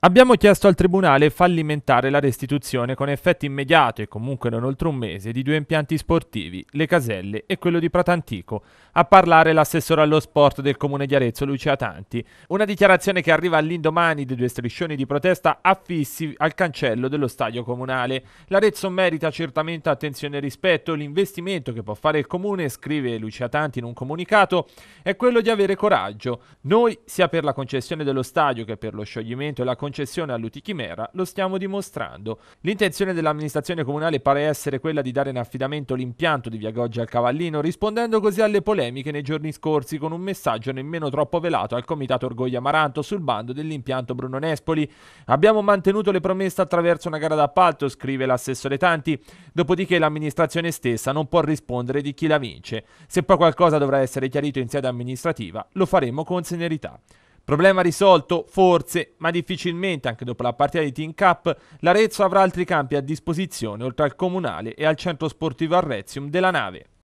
Abbiamo chiesto al Tribunale fallimentare la restituzione con effetti immediati e comunque non oltre un mese di due impianti sportivi, le Caselle e quello di Pratantico. A parlare l'assessore allo sport del comune di Arezzo, Lucia Tanti. Una dichiarazione che arriva all'indomani di due striscioni di protesta affissi al cancello dello stadio comunale. L'Arezzo merita certamente attenzione e rispetto. L'investimento che può fare il comune, scrive Lucia Tanti in un comunicato, è quello di avere coraggio. Noi, sia per la concessione dello stadio che per lo scioglimento e la concessione concessione all'Utichimera lo stiamo dimostrando. L'intenzione dell'amministrazione comunale pare essere quella di dare in affidamento l'impianto di Via Goggia al Cavallino, rispondendo così alle polemiche nei giorni scorsi con un messaggio nemmeno troppo velato al comitato Orgoglio Amaranto sul bando dell'impianto Bruno Nespoli. Abbiamo mantenuto le promesse attraverso una gara d'appalto, scrive l'assessore Tanti, dopodiché l'amministrazione stessa non può rispondere di chi la vince. Se poi qualcosa dovrà essere chiarito in sede amministrativa, lo faremo con senerità. Problema risolto, forse, ma difficilmente anche dopo la partita di Team Cup, l'Arezzo avrà altri campi a disposizione oltre al comunale e al centro sportivo Arrezium della nave.